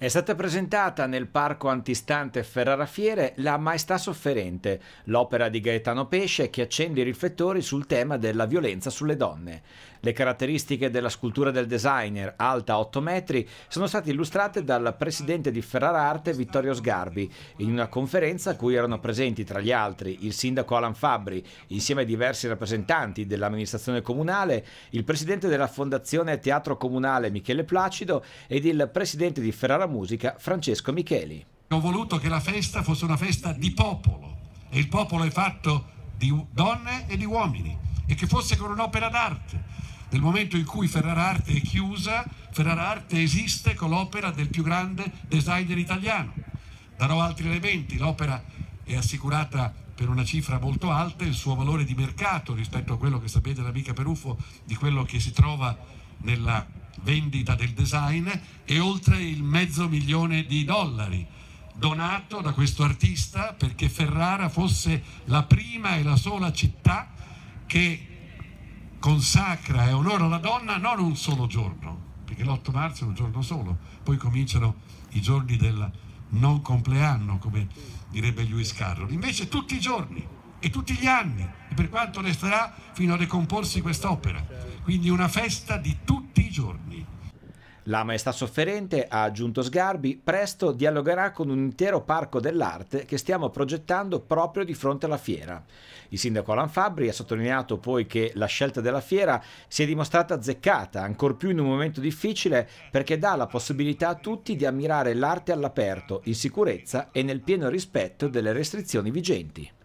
È stata presentata nel parco antistante Ferrara Fiere La Maestà Sofferente, l'opera di Gaetano Pesce che accende i riflettori sul tema della violenza sulle donne. Le caratteristiche della scultura del designer, alta 8 metri, sono state illustrate dal presidente di Ferrara Arte Vittorio Sgarbi in una conferenza a cui erano presenti tra gli altri il sindaco Alan Fabbri, insieme a diversi rappresentanti dell'amministrazione comunale, il presidente della Fondazione Teatro Comunale Michele Placido ed il presidente di Ferrara musica Francesco Micheli. Ho voluto che la festa fosse una festa di popolo e il popolo è fatto di donne e di uomini e che fosse con un'opera d'arte. Nel momento in cui Ferrara Arte è chiusa, Ferrara Arte esiste con l'opera del più grande designer italiano. Darò altri elementi, l'opera è assicurata per una cifra molto alta, il suo valore di mercato rispetto a quello che sapete l'amica Peruffo di quello che si trova nella vendita del design e oltre il mezzo milione di dollari donato da questo artista perché Ferrara fosse la prima e la sola città che consacra e onora la donna non un solo giorno, perché l'8 marzo è un giorno solo, poi cominciano i giorni del non compleanno, come direbbe Lewis Carroll, invece tutti i giorni e tutti gli anni, e per quanto resterà fino a decomporsi quest'opera, quindi una festa di tutti tutti i giorni. La maestà sofferente, ha aggiunto Sgarbi, presto dialogherà con un intero parco dell'arte che stiamo progettando proprio di fronte alla fiera. Il sindaco Alan Fabri ha sottolineato poi che la scelta della fiera si è dimostrata azzeccata, ancor più in un momento difficile, perché dà la possibilità a tutti di ammirare l'arte all'aperto, in sicurezza e nel pieno rispetto delle restrizioni vigenti.